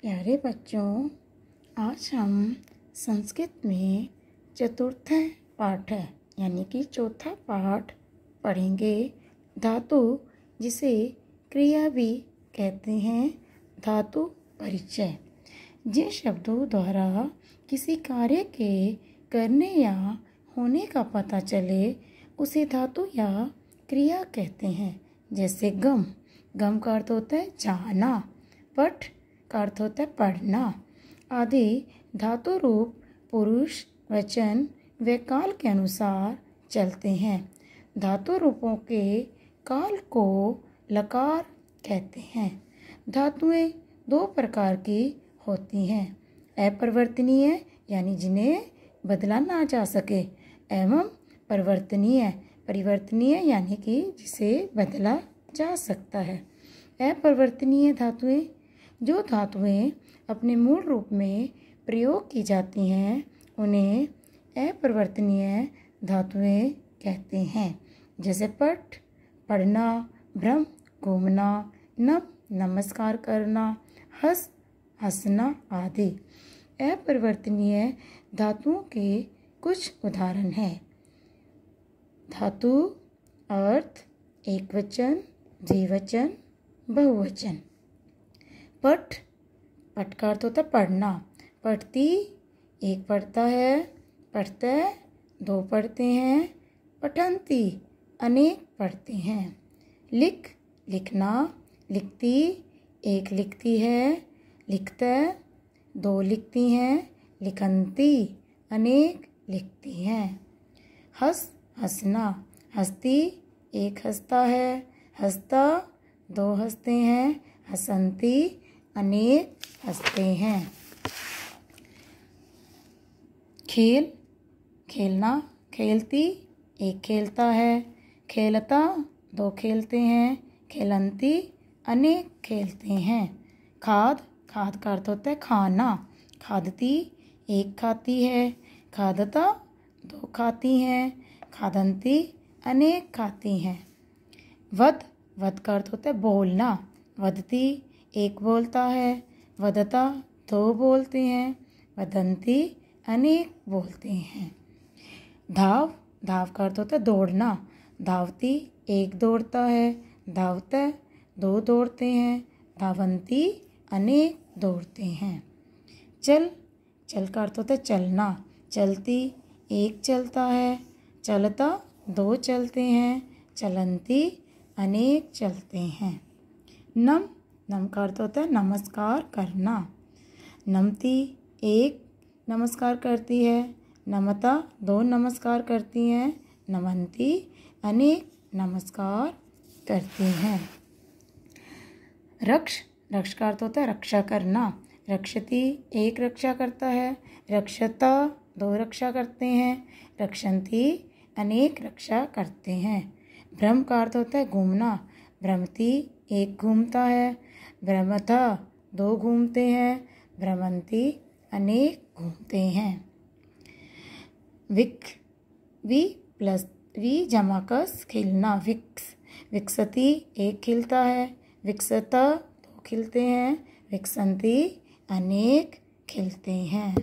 प्यारे बच्चों आज हम संस्कृत में चतुर्थ पाठ है यानी कि चौथा पाठ पढ़ेंगे धातु जिसे क्रिया भी कहते हैं धातु परिचय जिन शब्दों द्वारा किसी कार्य के करने या होने का पता चले उसे धातु या क्रिया कहते हैं जैसे गम गम का अर्थ होता है जाना पठ का अर्थ होता है पढ़ना आदि धातु रूप पुरुष वचन व काल के अनुसार चलते हैं धातु रूपों के काल को लकार कहते हैं धातुएं दो प्रकार की होती हैं अपरिवर्तनीय यानी जिन्हें बदला ना जा सके एवं परिवर्तनीय परिवर्तनीय यानी कि जिसे बदला जा सकता है अपरिवर्तनीय धातुएं जो धातुएं अपने मूल रूप में प्रयोग की जाती हैं उन्हें अपरिवर्तनीय धातुएं कहते हैं जैसे पट पढ़ना भ्रम घूमना नम नमस्कार करना हंस हंसना आदि अपरिवर्तनीय धातुओं के कुछ उदाहरण हैं धातु अर्थ एकवचन द्विवचन बहुवचन पट पट का अर्थ तो होता है पढ़ना पढ़ती एक पढ़ता है पढ़ते दो पढ़ते हैं पठंती अनेक पढ़ते हैं लिख लिखना लिखती एक लिखती है लिखते दो लिखती हैं लिखंती अनेक लिखती हैं हंस हंसना हंसती एक हंसता है हंसता दो हंसते हैं हंसंती अनेक हंसते हैं खेल खेलना खेलती एक खेलता है खेलता दो खेलते हैं खेलंती अनेक खेलते हैं खाद खाद का अर्थ होता है खाना खादती एक खाती है खादता दो खाती हैं खादंती अनेक खाती हैं वध वध का अर्थ होता है बोलना वधती एक बोलता है वदता दो बोलते हैं वदंती अनेक बोलते हैं धाव धाव का अर्थ होता है दौड़ना धावती एक दौड़ता है धावत दो दौड़ते हैं धावंती अनेक दौड़ते हैं चल चल का अर्थ होता है चलना चलती एक चलता है चलता दो चलते हैं चलंती अनेक चलते हैं नम नम का अर्थ तो होता है नमस्कार करना नमती एक नमस्कार करती है नमता दो नमस्कार करती हैं नमंती अनेक नमस्कार करती हैं रक्ष रक्ष का अर्थ तो होता है रक्षा करना रक्षती एक रक्षा करता है रक्षता दो रक्षा करते हैं रक्षंती अनेक रक्षा करते हैं भ्रम का अर्थ तो होता है घूमना भ्रमती एक घूमता है भ्रमथा दो घूमते हैं भ्रमंती अनेक घूमते हैं विक वी प्लस वी जमा कस खिलना विक्स विकसती एक खिलता है विकसता दो खिलते हैं विकसंती अनेक खिलते हैं